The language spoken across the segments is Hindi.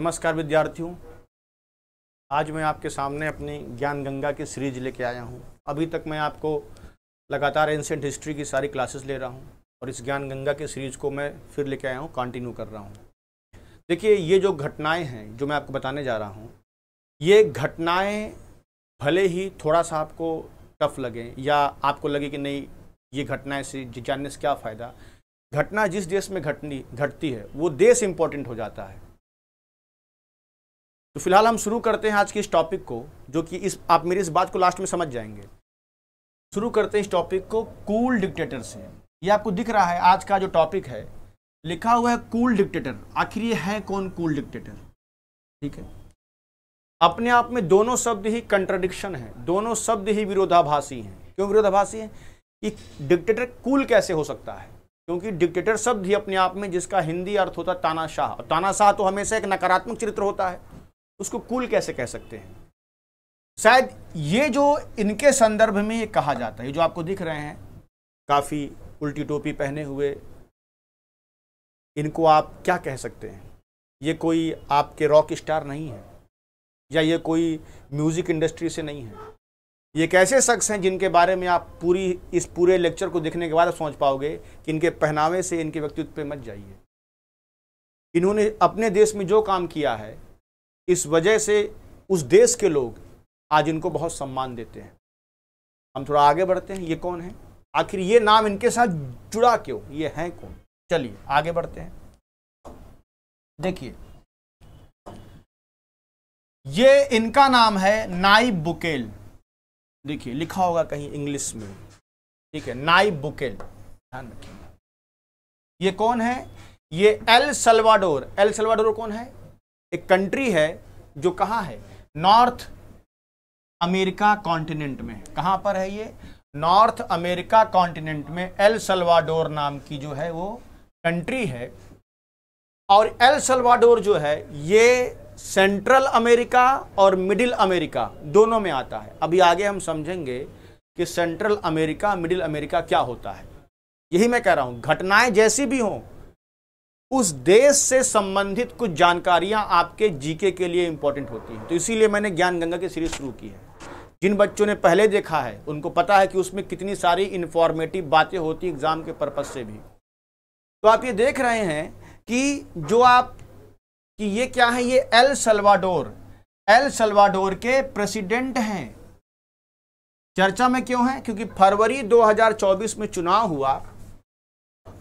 नमस्कार विद्यार्थियों आज मैं आपके सामने अपनी ज्ञान गंगा की सीरीज लेके आया हूँ अभी तक मैं आपको लगातार एंशेंट हिस्ट्री की सारी क्लासेस ले रहा हूँ और इस ज्ञान गंगा की सीरीज को मैं फिर लेके आया हूँ कंटिन्यू कर रहा हूँ देखिए ये जो घटनाएं हैं जो मैं आपको बताने जा रहा हूँ ये घटनाएँ भले ही थोड़ा सा आपको टफ लगें या आपको लगे कि नहीं ये घटनाएँ से जानने से क्या फ़ायदा घटना जिस देश में घटनी घटती है वो देश इम्पोर्टेंट हो जाता है तो फिलहाल हम शुरू करते हैं आज के इस टॉपिक को जो कि इस आप मेरी इस बात को लास्ट में समझ जाएंगे शुरू करते हैं इस टॉपिक को कूल डिक्टेटर से ये आपको दिख रहा है आज का जो टॉपिक है लिखा हुआ है कूल डिक्टेटर आखिर ये है कौन कूल डिक्टेटर ठीक है अपने आप में दोनों शब्द ही कंट्राडिक्शन है दोनों शब्द ही विरोधाभासी हैं क्यों विरोधाभासी हैं कि डिक्टेटर कूल कैसे हो सकता है क्योंकि डिक्टेटर शब्द ही अपने आप में जिसका हिंदी अर्थ होता है तानाशाह तानाशाह तो हमेशा एक नकारात्मक चरित्र होता है उसको कूल कैसे कह सकते हैं शायद ये जो इनके संदर्भ में ये कहा जाता है जो आपको दिख रहे हैं काफ़ी उल्टी टोपी पहने हुए इनको आप क्या कह सकते हैं ये कोई आपके रॉक स्टार नहीं है या ये कोई म्यूज़िक इंडस्ट्री से नहीं है ये कैसे शख्स हैं जिनके बारे में आप पूरी इस पूरे लेक्चर को देखने के बाद सोच पाओगे कि इनके पहनावे से इनके व्यक्तित्व पे मत जाइए इन्होंने अपने देश में जो काम किया है इस वजह से उस देश के लोग आज इनको बहुत सम्मान देते हैं हम थोड़ा आगे बढ़ते हैं ये कौन है आखिर ये नाम इनके साथ जुड़ा क्यों ये हैं कौन चलिए आगे बढ़ते हैं देखिए ये इनका नाम है नाइब बुकेल देखिए लिखा होगा कहीं इंग्लिश में ठीक है नाइब बुकेल ध्यान रखिए ये कौन है ये एल सलवाडोर एल सलवाडोर कौन है एक कंट्री है जो कहा है नॉर्थ अमेरिका कॉन्टिनेंट में कहां पर है ये नॉर्थ अमेरिका कॉन्टिनेंट में एल सलवाडोर नाम की जो है वो कंट्री है और एल सलवाडोर जो है ये सेंट्रल अमेरिका और मिडिल अमेरिका दोनों में आता है अभी आगे हम समझेंगे कि सेंट्रल अमेरिका मिडिल अमेरिका क्या होता है यही मैं कह रहा हूं घटनाएं जैसी भी हों उस देश से संबंधित कुछ जानकारियां आपके जीके के लिए इंपॉर्टेंट होती हैं तो इसीलिए मैंने ज्ञान गंगा की सीरीज शुरू की है जिन बच्चों ने पहले देखा है उनको पता है कि उसमें कितनी सारी इंफॉर्मेटिव बातें होती एग्ज़ाम के पर्पज़ से भी तो आप ये देख रहे हैं कि जो आप कि ये क्या है ये एल सलवाडोर एल सलवाडोर के प्रेसिडेंट हैं चर्चा में क्यों है क्योंकि फरवरी 2024 में चुनाव हुआ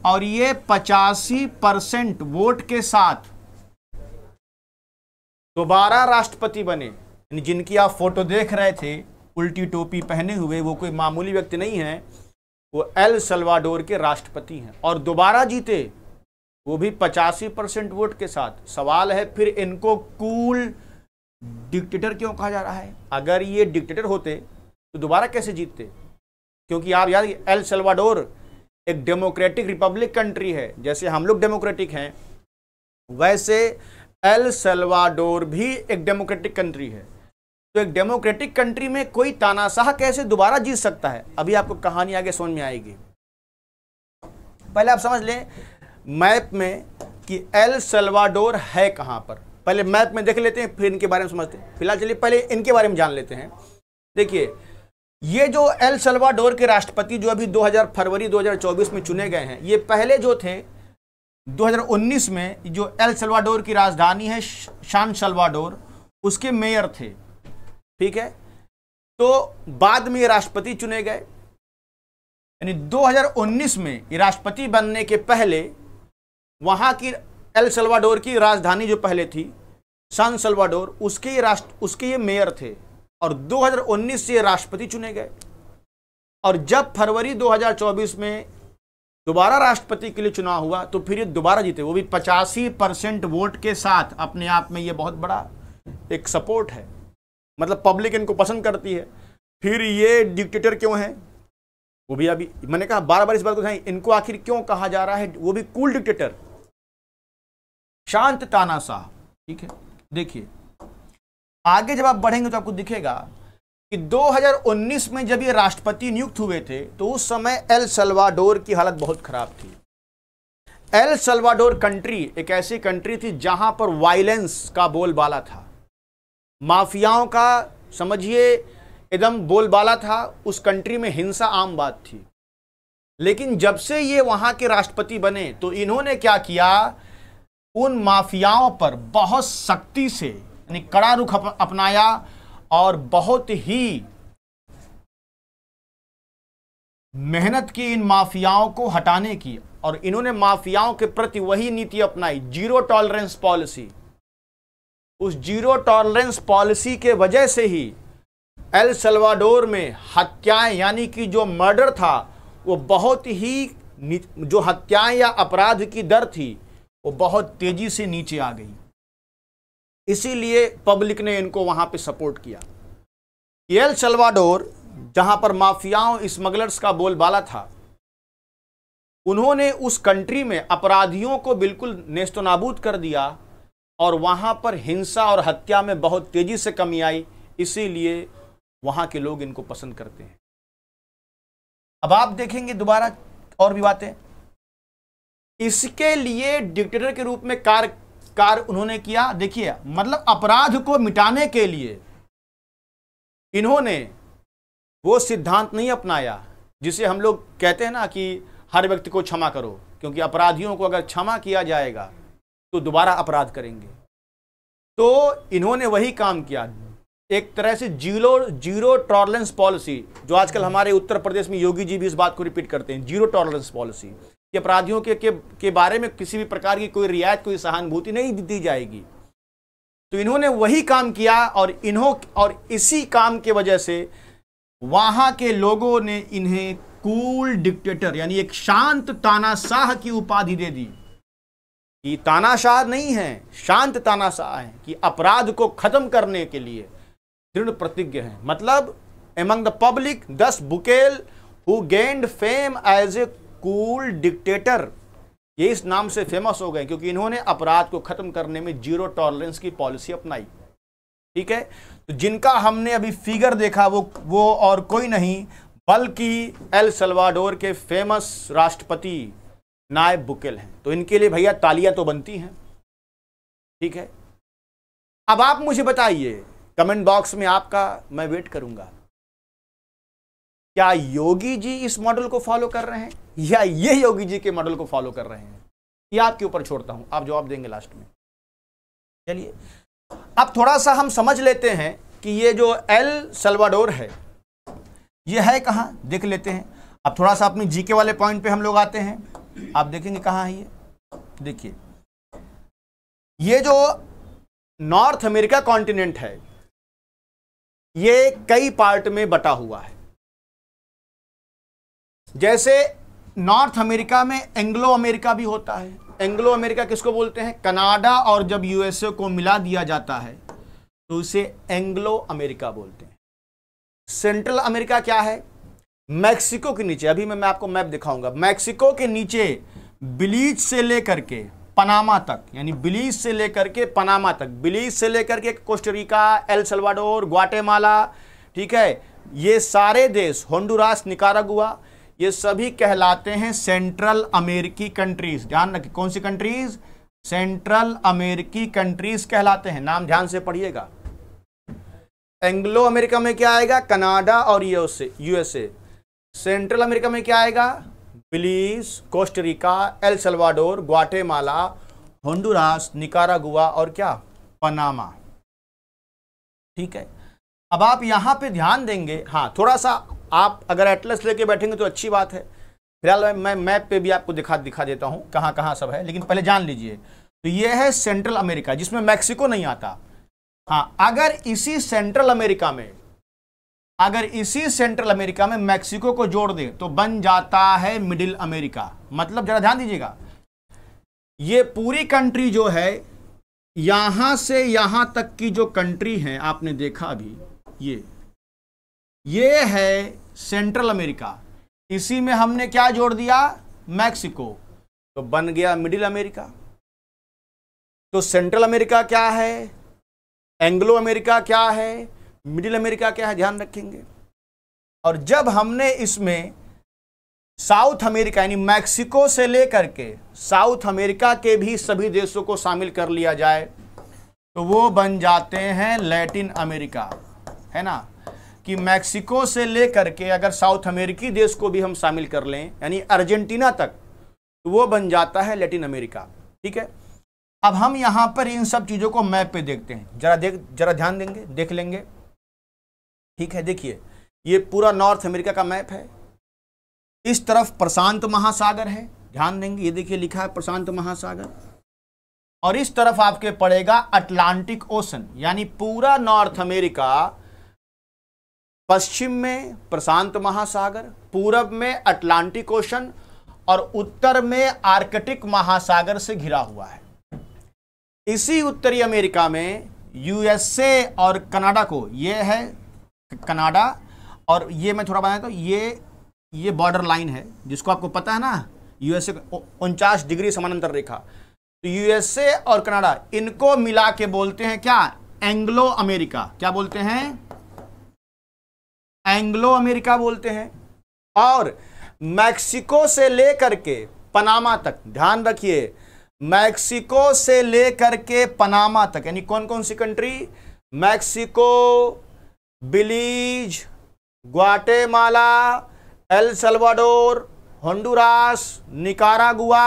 और ये पचासी परसेंट वोट के साथ दोबारा राष्ट्रपति बने जिनकी आप फोटो देख रहे थे उल्टी टोपी पहने हुए वो कोई मामूली व्यक्ति नहीं है वो एल सलवाडोर के राष्ट्रपति हैं और दोबारा जीते वो भी पचासी परसेंट वोट के साथ सवाल है फिर इनको कूल डिक्टेटर क्यों कहा जा रहा है अगर ये डिक्टेटर होते तो दोबारा कैसे जीतते क्योंकि आप याद एल सलवाडोर एक डेमोक्रेटिक रिपब्लिक कंट्री है जैसे हम लोग डेमोक्रेटिक हैं वैसे एल सल्वाडोर भी एक डेमोक्रेटिक कंट्री है तो एक डेमोक्रेटिक कंट्री में कोई तानाशाह कैसे दोबारा जीत सकता है अभी आपको कहानी आगे समझ में आएगी पहले आप समझ लें मैप में कि एल सल्वाडोर है कहाँ पर पहले मैप में देख लेते हैं फिर इनके बारे में समझते हैं फिलहाल चलिए पहले इनके बारे में जान लेते हैं देखिए ये जो एल सल्वाडोर के राष्ट्रपति जो अभी 2000 फरवरी 2024 में चुने गए हैं ये पहले जो थे 2019 में जो एल सल्वाडोर की राजधानी है शान सल्वाडोर उसके मेयर थे ठीक है तो बाद में ये राष्ट्रपति चुने गए यानी 2019 में ये राष्ट्रपति बनने के पहले वहाँ की एल सल्वाडोर की राजधानी जो पहले थी शान सल्वाडोर उसके ये राष्ट्र उसके ये मेयर थे और 2019 से राष्ट्रपति चुने गए और जब फरवरी 2024 में दोबारा राष्ट्रपति के लिए चुनाव हुआ तो फिर ये दोबारा जीते वो भी पचासी परसेंट वोट के साथ अपने आप में ये बहुत बड़ा एक सपोर्ट है मतलब पब्लिक इनको पसंद करती है फिर ये डिक्टेटर क्यों हैं वो भी अभी मैंने कहा बार बार इस बात को इनको आखिर क्यों कहा जा रहा है वो भी कूल डिक्टेटर शांत ताना ठीक है देखिए आगे जब आप बढ़ेंगे तो आपको दिखेगा कि 2019 में जब ये राष्ट्रपति नियुक्त हुए थे तो उस समय एल सल्वाडोर की हालत बहुत खराब थी एल सल्वाडोर कंट्री एक ऐसी कंट्री थी जहां पर वायलेंस का बोलबाला था माफियाओं का समझिए एकदम बोलबाला था उस कंट्री में हिंसा आम बात थी लेकिन जब से ये वहां के राष्ट्रपति बने तो इन्होंने क्या किया उन माफियाओं पर बहुत सख्ती से यानी कड़ा रुख अपनाया और बहुत ही मेहनत की इन माफियाओं को हटाने की और इन्होंने माफियाओं के प्रति वही नीति अपनाई जीरो टॉलरेंस पॉलिसी उस जीरो टॉलरेंस पॉलिसी के वजह से ही एल सल्वाडोर में हत्याएं यानी कि जो मर्डर था वो बहुत ही जो हत्याएं या अपराध की दर थी वो बहुत तेज़ी से नीचे आ गई इसीलिए पब्लिक ने इनको वहां पे सपोर्ट किया एल सल्वाडोर जहां पर माफियाओं स्मगलर्स का बोलबाला था उन्होंने उस कंट्री में अपराधियों को बिल्कुल नेस्तनाबूद कर दिया और वहां पर हिंसा और हत्या में बहुत तेज़ी से कमी आई इसीलिए वहां के लोग इनको पसंद करते हैं अब आप देखेंगे दोबारा और भी बातें इसके लिए डिक्टेटर के रूप में कार्य कार्य उन्होंने किया देखिए मतलब अपराध को मिटाने के लिए इन्होंने वो सिद्धांत नहीं अपनाया जिसे हम लोग कहते हैं ना कि हर व्यक्ति को क्षमा करो क्योंकि अपराधियों को अगर क्षमा किया जाएगा तो दोबारा अपराध करेंगे तो इन्होंने वही काम किया एक तरह से जीरो जीरो टॉलरेंस पॉलिसी जो आजकल हमारे उत्तर प्रदेश में योगी जी भी इस बात को रिपीट करते हैं जीरो टॉलरेंस पॉलिसी कि अपराधियों के, के के बारे में किसी भी प्रकार की कोई रियायत कोई सहानुभूति नहीं दी जाएगी तो इन्होंने वही काम किया और इन्हों और इसी काम के वजह से वहां के लोगों ने इन्हें कूल डिक्टेटर यानी एक शांत तानाशाह की उपाधि दे दी कि तानाशाह नहीं है शांत तानाशाह है कि अपराध को खत्म करने के लिए दृढ़ प्रतिज्ञ है मतलब among the public this Bukele who gained fame as a cool dictator ये इस नाम से फेमस हो गए क्योंकि इन्होंने अपराध को खत्म करने में जीरो टॉलरेंस की पॉलिसी अपनाई ठीक है तो जिनका हमने अभी फिगर देखा वो वो और कोई नहीं बल्कि एल सलवाडोर के फेमस राष्ट्रपति नायब बुकेल हैं तो इनके लिए भैया तालियां तो बनती हैं ठीक है अब आप मुझे बताइए कमेंट बॉक्स में आपका मैं वेट करूंगा क्या योगी जी इस मॉडल को फॉलो कर रहे हैं या ये योगी जी के मॉडल को फॉलो कर रहे हैं ये आपके ऊपर छोड़ता हूं आप जवाब देंगे लास्ट में चलिए अब थोड़ा सा हम समझ लेते हैं कि ये जो एल सल्वाडोर है ये है कहाँ देख लेते हैं अब थोड़ा सा अपनी जीके वाले पॉइंट पे हम लोग आते हैं आप देखेंगे कहाँ है ये देखिए ये जो नॉर्थ अमेरिका कॉन्टिनेंट है ये कई पार्ट में बटा हुआ है जैसे नॉर्थ अमेरिका में एंग्लो अमेरिका भी होता है एंग्लो अमेरिका किसको बोलते हैं कनाडा और जब यूएसए को मिला दिया जाता है तो उसे एंग्लो अमेरिका बोलते हैं सेंट्रल अमेरिका क्या है मैक्सिको के नीचे अभी मैं, मैं आपको मैप दिखाऊंगा मैक्सिको के नीचे बिलीज से लेकर के पनामा तक यानी बिलीज से लेकर के पनामा तक बिलीज से लेकर के कोस्टरिका एल सलवाडोर ग्वाटेमाला ठीक है ये सारे देश होंडुरास निकारागुआ ये सभी कहलाते हैं सेंट्रल अमेरिकी कंट्रीज ध्यान रखिए कौन सी कंट्रीज सेंट्रल अमेरिकी कंट्रीज कहलाते हैं नाम ध्यान से पढ़िएगा एंग्लो अमेरिका में क्या आएगा कनाडा और यूएसए यूएसए सेंट्रल अमेरिका में क्या आएगा Belize Costa Rica El Salvador Guatemala Honduras Nicaragua और क्या पनामा ठीक है अब आप यहां पे ध्यान देंगे हाँ थोड़ा सा आप अगर एटलस लेके बैठेंगे तो अच्छी बात है फिलहाल मैं मैं मैप पे भी आपको दिखा दिखा देता हूँ कहाँ कहाँ सब है लेकिन पहले जान लीजिए तो ये है सेंट्रल अमेरिका जिसमें मैक्सिको नहीं आता हाँ अगर इसी सेंट्रल अमेरिका में अगर इसी सेंट्रल अमेरिका में मैक्सिको को जोड़ दें तो बन जाता है मिडिल अमेरिका मतलब जरा ध्यान दीजिएगा ये पूरी कंट्री जो है यहां से यहां तक की जो कंट्री है आपने देखा अभी ये ये है सेंट्रल अमेरिका इसी में हमने क्या जोड़ दिया मैक्सिको तो बन गया मिडिल अमेरिका तो सेंट्रल अमेरिका क्या है एंग्लो अमेरिका क्या है मिडिल अमेरिका क्या है ध्यान रखेंगे और जब हमने इसमें साउथ अमेरिका यानी मैक्सिको से लेकर के साउथ अमेरिका के भी सभी देशों को शामिल कर लिया जाए तो वो बन जाते हैं लैटिन अमेरिका है ना कि मैक्सिको से लेकर के अगर साउथ अमेरिकी देश को भी हम शामिल कर लें यानी अर्जेंटीना तक तो वो बन जाता है लेटिन अमेरिका ठीक है अब हम यहाँ पर इन सब चीज़ों को मैप पे देखते हैं जरा देख जरा ध्यान देंगे देख लेंगे ठीक है देखिए ये पूरा नॉर्थ अमेरिका का मैप है इस तरफ प्रशांत महासागर है ध्यान देंगे ये देखिए लिखा है प्रशांत महासागर और इस तरफ आपके पड़ेगा अटलांटिक ओशन यानी पूरा नॉर्थ अमेरिका पश्चिम में प्रशांत महासागर पूरब में अटलांटिक ओशन और उत्तर में आर्कटिक महासागर से घिरा हुआ है इसी उत्तरी अमेरिका में यूएसए और कनाडा को ये है कनाडा और ये मैं थोड़ा बता तो ये ये बॉर्डर लाइन है जिसको आपको पता है ना यूएसए उनचास डिग्री समानांतर रेखा तो यूएसए और कनाडा इनको मिला के बोलते हैं क्या एंग्लो अमेरिका क्या बोलते हैं एंग्लो अमेरिका बोलते हैं और मैक्सिको से लेकर के पनामा तक ध्यान रखिए मैक्सिको से लेकर के पनामा तक यानी कौन कौन सी country Mexico Belize Guatemala El Salvador Honduras Nicaragua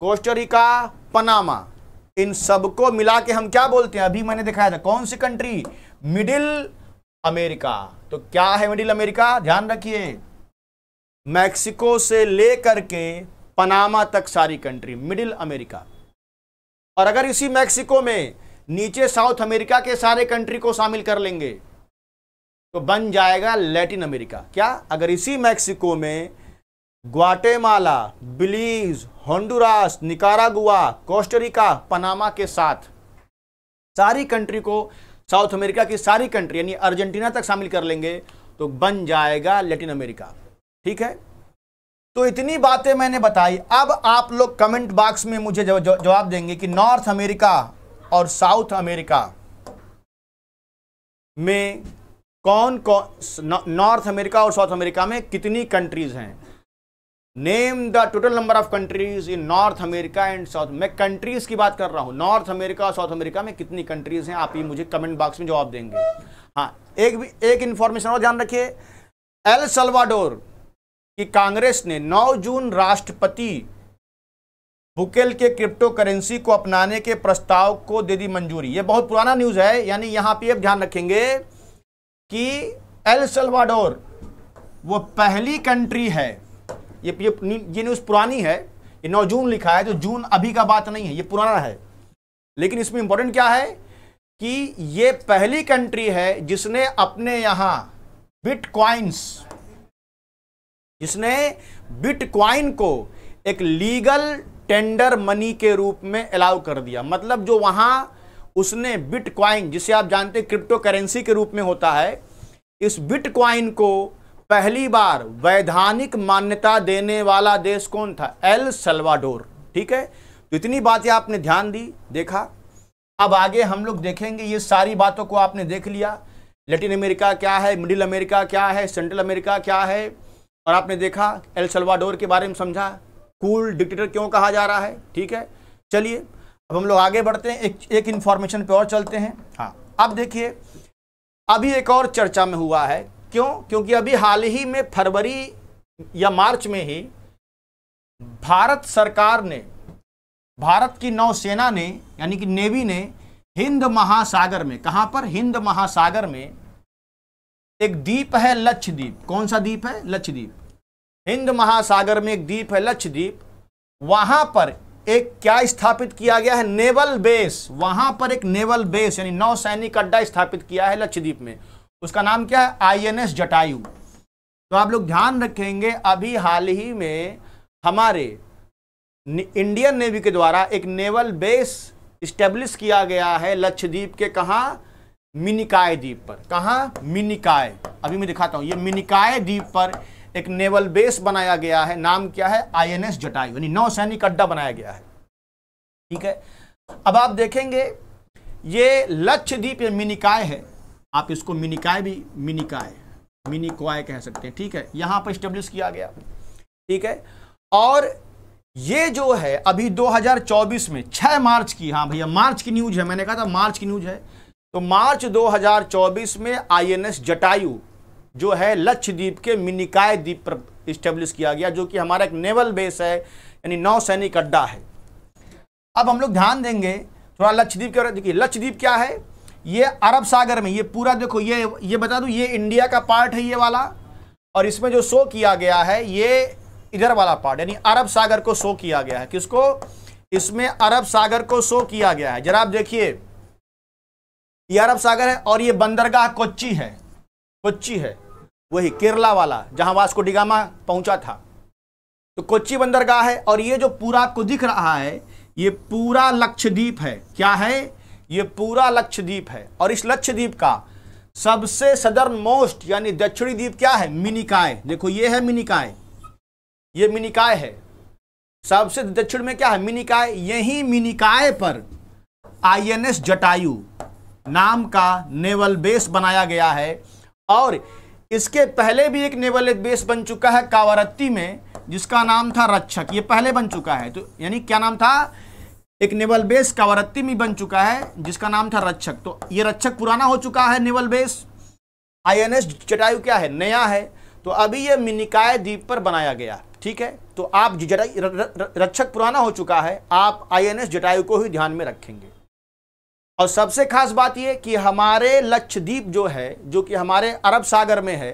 Costa Rica Panama इन सबको मिला के हम क्या बोलते हैं अभी मैंने दिखाया था कौन सी कंट्री मिडिल अमेरिका तो क्या है मिडिल अमेरिका ध्यान रखिए मैक्सिको से लेकर के पनामा तक सारी कंट्री मिडिल अमेरिका और अगर इसी मैक्सिको में नीचे साउथ अमेरिका के सारे कंट्री को शामिल कर लेंगे तो बन जाएगा लैटिन अमेरिका क्या अगर इसी मैक्सिको में Guatemala Belize Honduras Nicaragua Costa Rica Panama के साथ सारी कंट्री को साउथ अमेरिका की सारी कंट्री यानी अर्जेंटीना तक शामिल कर लेंगे तो बन जाएगा लेटिन अमेरिका ठीक है तो इतनी बातें मैंने बताई अब आप लोग कमेंट बॉक्स में मुझे जवाब देंगे कि नॉर्थ अमेरिका और साउथ अमेरिका में कौन कौन नॉर्थ अमेरिका और साउथ अमेरिका में कितनी कंट्रीज हैं name the total number of countries in North America and South मैं कंट्रीज की बात कर रहा हूं नॉर्थ अमेरिका और साउथ अमेरिका में कितनी कंट्रीज हैं आप ही मुझे कमेंट बॉक्स में जवाब देंगे हाँ एक भी एक इंफॉर्मेशन और ध्यान रखिए एल सल्वाडोर की कांग्रेस ने 9 जून राष्ट्रपति बुकेल के क्रिप्टो करेंसी को अपनाने के प्रस्ताव को दे दी मंजूरी ये बहुत पुराना न्यूज़ है यानी यहाँ पे ध्यान रखेंगे कि एल सल्वाडोर वो पहली कंट्री है ये ये, ये न्यूज़ पुरानी है ये नौ जून लिखा है तो जून अभी का बात नहीं है ये पुराना है लेकिन इसमें इंपॉर्टेंट क्या है कि ये पहली कंट्री है जिसने अपने यहाँ बिटकॉइंस जिसने बिटकॉइन को एक लीगल टेंडर मनी के रूप में अलाउ कर दिया मतलब जो वहां उसने बिटकॉइन जिसे आप जानते क्रिप्टो करेंसी के रूप में होता है इस बिटकॉइन को पहली बार वैधानिक मान्यता देने वाला देश कौन था एल सल्वाडोर ठीक है तो इतनी बातें आपने ध्यान दी देखा अब आगे हम लोग देखेंगे ये सारी बातों को आपने देख लिया लेटिन अमेरिका क्या है मिडिल अमेरिका क्या है सेंट्रल अमेरिका क्या है और आपने देखा एल सल्वाडोर के बारे में समझा कूल डिक्टेटर क्यों कहा जा रहा है ठीक है चलिए अब हम लोग आगे बढ़ते हैं एक एक इन्फॉर्मेशन पे और चलते हैं हाँ अब देखिए अभी एक और चर्चा में हुआ है क्यों क्योंकि अभी हाल ही में फरवरी या मार्च में ही भारत सरकार ने भारत की नौसेना ने यानी कि नेवी ने हिंद महासागर में कहां पर हिंद महासागर में एक द्वीप है लक्षद्वीप कौन सा द्वीप है लक्षद्वीप हिंद महासागर में एक द्वीप है लक्षद्वीप वहां पर एक क्या स्थापित किया गया है नेवल बेस वहां पर एक नेवल बेस यानी नौसैनिक अड्डा स्थापित किया है लक्षद्वीप में उसका नाम क्या है आईएनएस जटायु तो आप लोग ध्यान रखेंगे अभी हाल ही में हमारे इंडियन नेवी के द्वारा एक नेवल बेस स्टेब्लिश किया गया है लक्षद्वीप के कहाँ मिनिकाय द्वीप पर कहाँ मिनिकाय अभी मैं दिखाता हूँ ये मिनिकाय द्वीप पर एक नेवल बेस बनाया गया है नाम क्या है आईएनएस जटायु यानी नौसैनिक अड्डा बनाया गया है ठीक है अब आप देखेंगे ये लक्षद्वीप ये मिनिकाय है आप इसको मिनिकाय भी मिनिकाय मिनिकॉय कह सकते हैं ठीक है यहां पर स्टेब्लिश किया गया ठीक है और ये जो है अभी 2024 में 6 मार्च की हाँ भैया मार्च की न्यूज है मैंने कहा था मार्च की न्यूज है तो मार्च 2024 में आईएनएस जटायु जो है लक्षद्वीप के मिनिकाय द्वीप पर स्टेब्लिश किया गया जो कि हमारा एक नेवल बेस है यानी नौसैनिक अड्डा है अब हम लोग ध्यान देंगे थोड़ा लक्षद्वीप के देखिए लक्षद्वीप क्या है ये अरब सागर में ये पूरा देखो ये ये बता दूं ये इंडिया का पार्ट है ये वाला और इसमें जो शो किया गया है ये इधर वाला पार्ट यानी अरब सागर को शो किया गया है किसको इसमें अरब सागर को शो किया गया है जरा आप देखिए ये अरब सागर है और ये बंदरगाह कोच्ची है कोच्ची है वही केरला वाला जहां वास्को डिगामा पहुंचा था तो कोच्ची बंदरगाह है और ये जो पूरा आपको दिख रहा है ये पूरा लक्षद्वीप है क्या है ये पूरा लक्षद्वीप है और इस लक्षद्वीप का सबसे सदर मोस्ट यानी दक्षिणी द्वीप क्या है मिनिकाय देखो ये है मिनिकाय ये मिनिकाय है सबसे दक्षिण में क्या है मिनिकाय यही मिनिकाय पर आईएनएस जटायु नाम का नेवल बेस बनाया गया है और इसके पहले भी एक नेवल बेस बन चुका है कावरत्ती में जिसका नाम था रक्षक ये पहले बन चुका है तो यानी क्या नाम था एक नेवल बेस कवरत्ती में बन चुका है जिसका नाम था रक्षक तो ये रक्षक पुराना हो चुका है नेवल बेस आईएनएस जटायु क्या है नया है तो अभी ये मिनिकाय द्वीप पर बनाया गया ठीक है तो आप जटायु रक्षक पुराना हो चुका है आप आईएनएस जटायु को ही ध्यान में रखेंगे और सबसे खास बात यह कि हमारे लक्षद्वीप जो है जो कि हमारे अरब सागर में है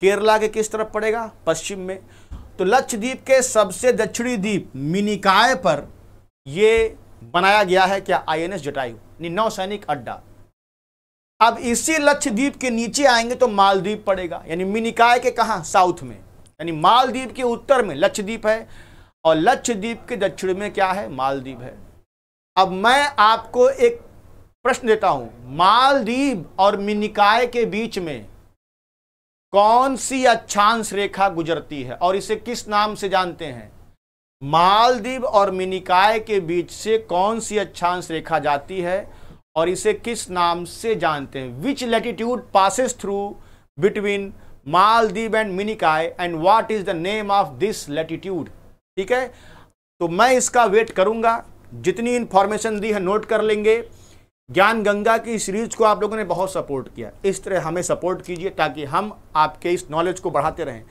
केरला के किस तरफ पड़ेगा पश्चिम में तो लक्षद्वीप के सबसे दक्षिणी द्वीप मिनिकाय पर ये बनाया गया है क्या आईएनएस जटायु नौसैनिक अड्डा अब इसी लक्षद्वीप के नीचे आएंगे तो मालदीप पड़ेगा यानी मिनिकाय के कहा साउथ में यानी मालदीप के उत्तर में लक्षद्वीप है और लक्षद्वीप के दक्षिण में क्या है मालदीप है अब मैं आपको एक प्रश्न देता हूं मालदीप और मिनिकाय के बीच में कौन सी अक्षांश रेखा गुजरती है और इसे किस नाम से जानते हैं मालदीव और मिनिकाय के बीच से कौन सी अक्षांश रेखा जाती है और इसे किस नाम से जानते हैं which latitude passes through between Maldives and Minicoy and what is the name of this latitude ठीक है तो मैं इसका वेट करूंगा जितनी इंफॉर्मेशन दी है नोट कर लेंगे ज्ञान गंगा की सीरीज को आप लोगों ने बहुत सपोर्ट किया इस तरह हमें सपोर्ट कीजिए ताकि हम आपके इस नॉलेज को बढ़ाते रहें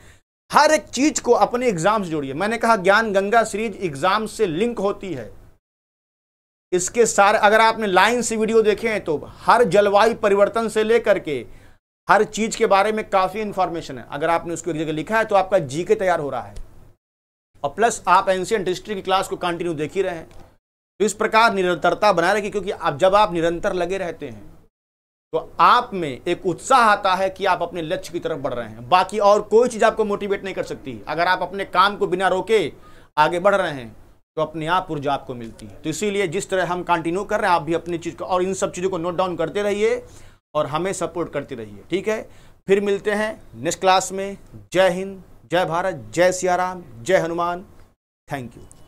हर एक चीज को अपने एग्जाम से जोड़िए मैंने कहा ज्ञान गंगा सीरीज एग्जाम से लिंक होती है इसके सारे अगर आपने लाइन से वीडियो देखे हैं तो हर जलवायु परिवर्तन से लेकर के हर चीज के बारे में काफी इंफॉर्मेशन है अगर आपने उसको एक जगह लिखा है तो आपका जीके तैयार हो रहा है और प्लस आप एंशियंट हिस्ट्री की क्लास को कंटिन्यू देख ही रहे हैं तो इस प्रकार निरंतरता बनाए रखी क्योंकि आप जब आप निरंतर लगे रहते हैं तो आप में एक उत्साह आता है कि आप अपने लक्ष्य की तरफ बढ़ रहे हैं बाकी और कोई चीज़ आपको मोटिवेट नहीं कर सकती अगर आप अपने काम को बिना रोके आगे बढ़ रहे हैं तो अपने आप ऊर्जा आपको मिलती है तो इसीलिए जिस तरह हम कंटिन्यू कर रहे हैं आप भी अपनी चीज़ को और इन सब चीज़ों को नोट डाउन करते रहिए और हमें सपोर्ट करते रहिए ठीक है फिर मिलते हैं नेक्स्ट क्लास में जय हिंद जय भारत जय सियाराम जय हनुमान थैंक यू